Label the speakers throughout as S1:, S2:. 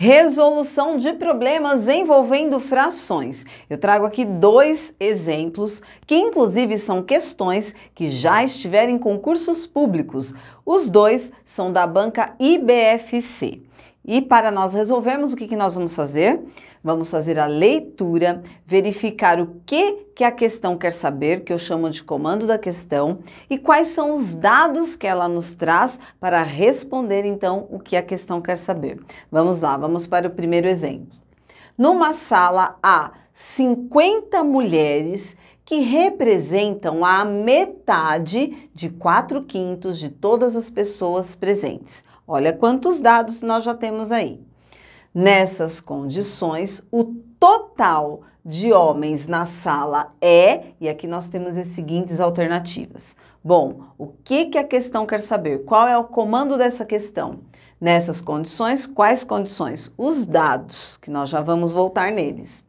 S1: Resolução de problemas envolvendo frações. Eu trago aqui dois exemplos, que inclusive são questões que já estiverem em concursos públicos. Os dois são da banca IBFC. E para nós resolvermos, o que, que nós vamos fazer? Vamos fazer a leitura, verificar o que que a questão quer saber, que eu chamo de comando da questão, e quais são os dados que ela nos traz para responder então o que a questão quer saber. Vamos lá, vamos para o primeiro exemplo. Numa sala há 50 mulheres que representam a metade de 4 quintos de todas as pessoas presentes. Olha quantos dados nós já temos aí. Nessas condições, o total de homens na sala é, e aqui nós temos as seguintes alternativas. Bom, o que, que a questão quer saber? Qual é o comando dessa questão? Nessas condições, quais condições? Os dados, que nós já vamos voltar neles.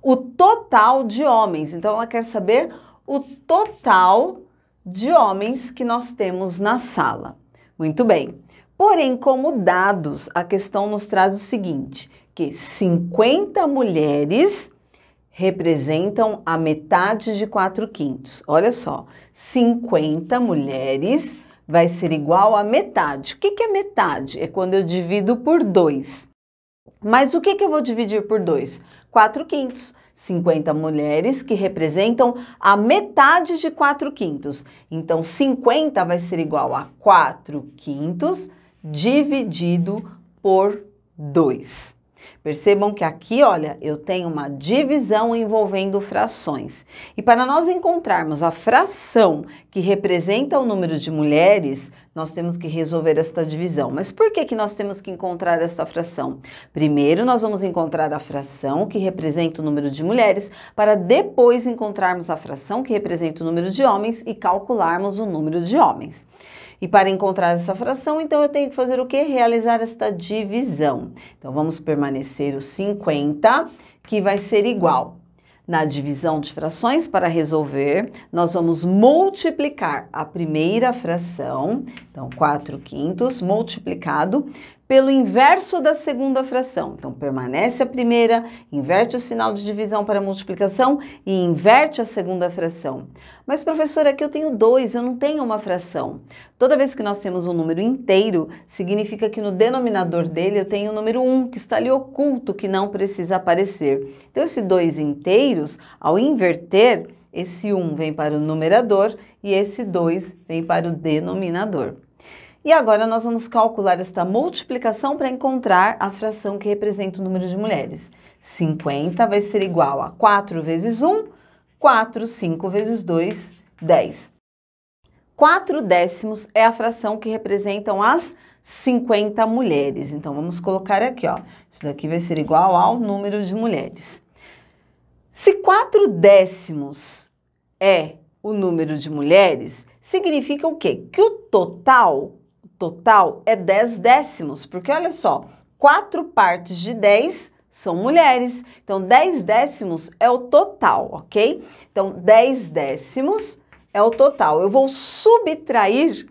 S1: O total de homens, então ela quer saber o total de homens que nós temos na sala. Muito bem. Porém, como dados, a questão nos traz o seguinte, que 50 mulheres representam a metade de 4 quintos. Olha só, 50 mulheres vai ser igual a metade. O que, é metade? É quando eu divido por 2. Mas o que eu vou dividir por 2? 4 quintos. 50 mulheres que representam a metade de 4 quintos. Então, 50 vai ser igual a 4 quintos dividido por 2. Percebam que aqui, olha, eu tenho uma divisão envolvendo frações. E para nós encontrarmos a fração que representa o número de mulheres, nós temos que resolver esta divisão. Mas por que, que nós temos que encontrar esta fração? Primeiro, nós vamos encontrar a fração que representa o número de mulheres, para depois encontrarmos a fração que representa o número de homens e calcularmos o número de homens. E para encontrar essa fração, então eu tenho que fazer o quê? Realizar esta divisão. Então vamos permanecer os 50, que vai ser igual. Na divisão de frações, para resolver, nós vamos multiplicar a primeira fração, então 4 quintos, multiplicado pelo inverso da segunda fração. Então, permanece a primeira, inverte o sinal de divisão para multiplicação e inverte a segunda fração. Mas, professor, aqui eu tenho dois, eu não tenho uma fração. Toda vez que nós temos um número inteiro, significa que no denominador dele eu tenho o número 1, um, que está ali oculto, que não precisa aparecer. Então, esse dois inteiros, ao inverter, esse 1 um vem para o numerador e esse 2 vem para o denominador. E agora nós vamos calcular esta multiplicação para encontrar a fração que representa o número de mulheres. 50 vai ser igual a 4 vezes 1, 4, 5 vezes 2, 10. 4 décimos é a fração que representam as 50 mulheres. Então, vamos colocar aqui, ó. Isso daqui vai ser igual ao número de mulheres. Se 4 décimos é o número de mulheres, significa o quê? Que o total total é 10 décimos, porque olha só, 4 partes de 10 são mulheres, então 10 décimos é o total, ok? Então 10 décimos é o total. Eu vou subtrair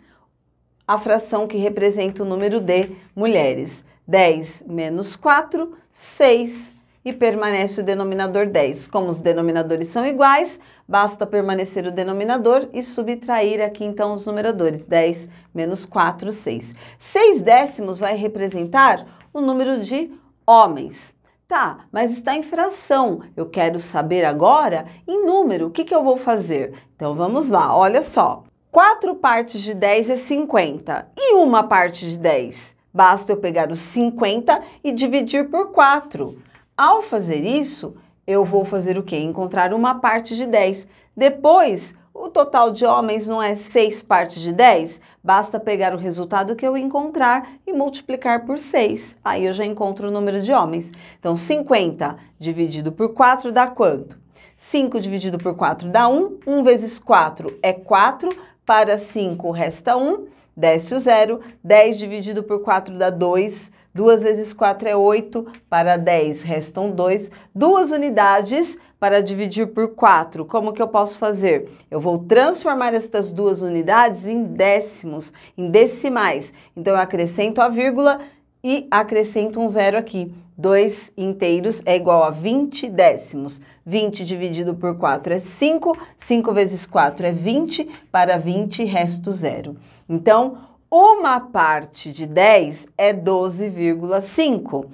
S1: a fração que representa o número de mulheres. 10 menos 4, 6 e permanece o denominador 10. Como os denominadores são iguais, basta permanecer o denominador e subtrair aqui então os numeradores, 10 menos 4, 6. 6 décimos vai representar o número de homens. Tá, mas está em fração. Eu quero saber agora em número, o que, que eu vou fazer? Então vamos lá, olha só. 4 partes de 10 é 50 e uma parte de 10? Basta eu pegar os 50 e dividir por 4. Ao fazer isso, eu vou fazer o quê? Encontrar uma parte de 10. Depois, o total de homens não é 6 partes de 10? Basta pegar o resultado que eu encontrar e multiplicar por 6. Aí eu já encontro o número de homens. Então, 50 dividido por 4 dá quanto? 5 dividido por 4 dá 1. 1 vezes 4 é 4. Para 5 resta 1. Desce o zero. 10 dividido por 4 dá 2. 2 vezes 4 é 8, para 10 restam 2, duas unidades para dividir por 4. Como que eu posso fazer? Eu vou transformar estas duas unidades em décimos, em decimais. Então eu acrescento a vírgula e acrescento um zero aqui. 2 inteiros é igual a 20 décimos. 20 dividido por 4 é 5, 5 vezes 4 é 20, para 20 resto zero. Então, uma parte de 10 é 12,5.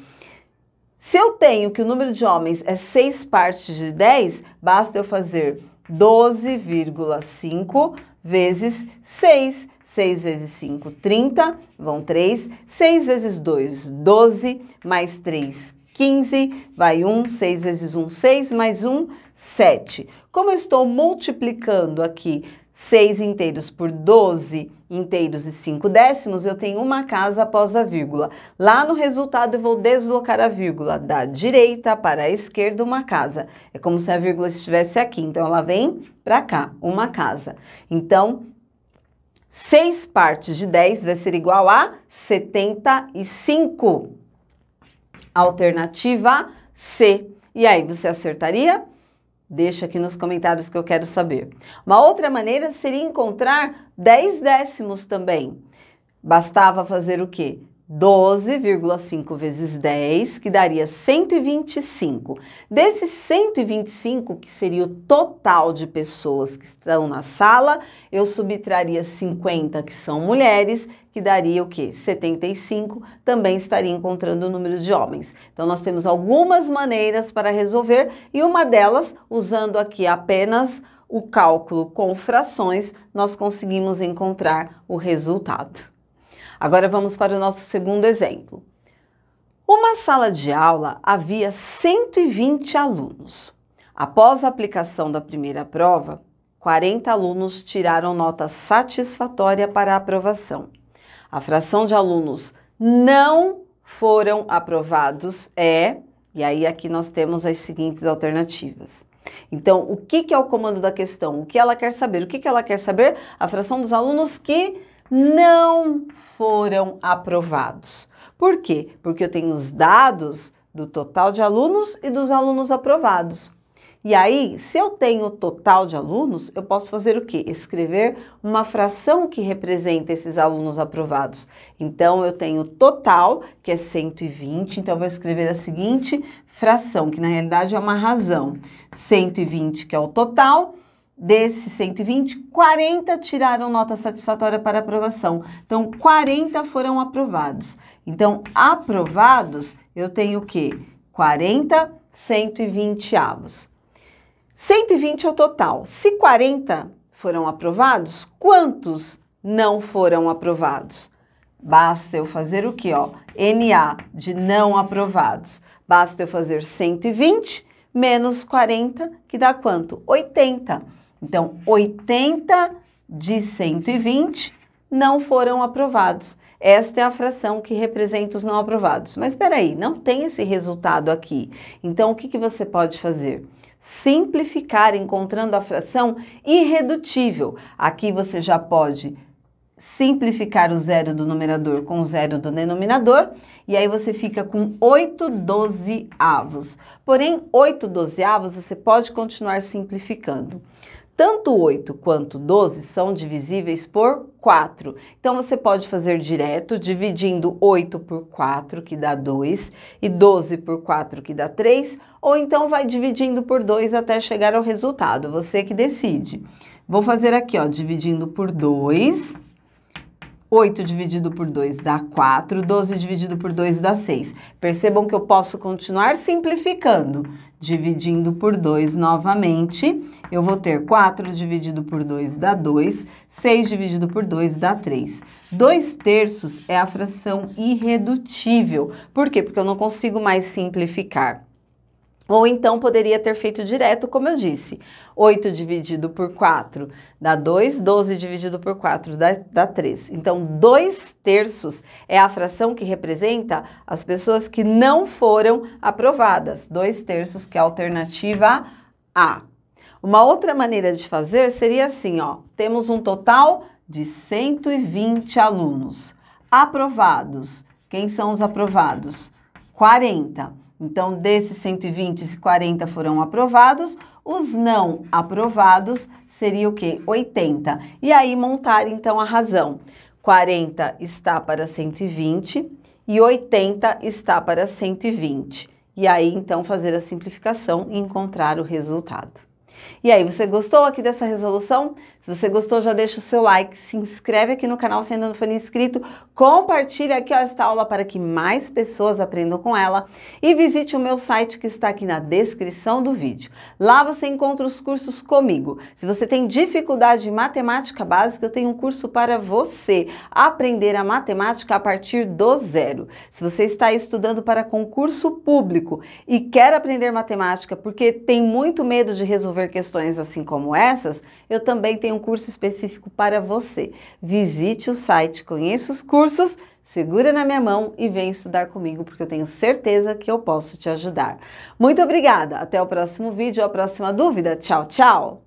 S1: Se eu tenho que o número de homens é 6 partes de 10, basta eu fazer 12,5 vezes 6. 6 vezes 5, 30, vão 3. 6 vezes 2, 12, mais 3, 15, vai 1. 6 vezes 1, 6, mais 1, 7. Como eu estou multiplicando aqui 6 inteiros por 12 inteiros e 5 décimos, eu tenho uma casa após a vírgula. Lá no resultado eu vou deslocar a vírgula da direita para a esquerda uma casa. É como se a vírgula estivesse aqui, então ela vem para cá, uma casa. Então, 6 partes de 10 vai ser igual a 75. Alternativa C. E aí, você acertaria? Deixa aqui nos comentários que eu quero saber. Uma outra maneira seria encontrar 10 décimos também. Bastava fazer o quê? 12,5 vezes 10, que daria 125. Desses 125, que seria o total de pessoas que estão na sala, eu subtraria 50, que são mulheres, que daria o que? 75, também estaria encontrando o número de homens. Então, nós temos algumas maneiras para resolver, e uma delas, usando aqui apenas o cálculo com frações, nós conseguimos encontrar o resultado. Agora vamos para o nosso segundo exemplo. Uma sala de aula havia 120 alunos. Após a aplicação da primeira prova, 40 alunos tiraram nota satisfatória para a aprovação. A fração de alunos não foram aprovados é, e aí aqui nós temos as seguintes alternativas. Então, o que, que é o comando da questão? O que ela quer saber? O que, que ela quer saber? A fração dos alunos que não foram aprovados. Por quê? Porque eu tenho os dados do total de alunos e dos alunos aprovados. E aí, se eu tenho o total de alunos, eu posso fazer o quê? Escrever uma fração que representa esses alunos aprovados. Então, eu tenho o total, que é 120, então eu vou escrever a seguinte fração, que na realidade é uma razão. 120, que é o total, desses 120, 40 tiraram nota satisfatória para aprovação. Então, 40 foram aprovados. Então, aprovados, eu tenho o quê? 40, 120 avos. 120 é o total. Se 40 foram aprovados, quantos não foram aprovados? Basta eu fazer o quê? Ó, NA de não aprovados. Basta eu fazer 120 menos 40, que dá quanto? 80. Então, 80 de 120 não foram aprovados. Esta é a fração que representa os não aprovados. Mas espera aí, não tem esse resultado aqui. Então, o que, que você pode fazer? Simplificar encontrando a fração irredutível. Aqui você já pode simplificar o zero do numerador com o zero do denominador, e aí você fica com 8 dozeavos. Porém, 8 dozeavos você pode continuar simplificando. Tanto 8 quanto 12 são divisíveis por 4. Então, você pode fazer direto, dividindo 8 por 4, que dá 2, e 12 por 4, que dá 3, ou então vai dividindo por 2 até chegar ao resultado, você que decide. Vou fazer aqui, ó, dividindo por 2, 8 dividido por 2 dá 4, 12 dividido por 2 dá 6. Percebam que eu posso continuar simplificando dividindo por 2 novamente, eu vou ter 4 dividido por 2 dá 2, 6 dividido por 2 dá 3. 2 terços é a fração irredutível. Por quê? Porque eu não consigo mais simplificar. Ou então poderia ter feito direto, como eu disse. 8 dividido por 4 dá 2, 12 dividido por 4 dá, dá 3. Então, 2 terços é a fração que representa as pessoas que não foram aprovadas. 2 terços, que é a alternativa A. Uma outra maneira de fazer seria assim, ó. Temos um total de 120 alunos. Aprovados. Quem são os aprovados? 40. Então, desses 120, 40 foram aprovados, os não aprovados seria o quê? 80. E aí montar então a razão. 40 está para 120 e 80 está para 120. E aí então fazer a simplificação e encontrar o resultado. E aí, você gostou aqui dessa resolução? Se você gostou, já deixa o seu like, se inscreve aqui no canal se ainda não for inscrito, compartilha aqui ó, esta aula para que mais pessoas aprendam com ela e visite o meu site que está aqui na descrição do vídeo. Lá você encontra os cursos comigo. Se você tem dificuldade em matemática básica, eu tenho um curso para você aprender a matemática a partir do zero. Se você está estudando para concurso público e quer aprender matemática porque tem muito medo de resolver questões assim como essas, eu também tenho um curso específico para você. Visite o site Conheça os Cursos, segura na minha mão e vem estudar comigo, porque eu tenho certeza que eu posso te ajudar. Muito obrigada! Até o próximo vídeo, a próxima dúvida. Tchau, tchau!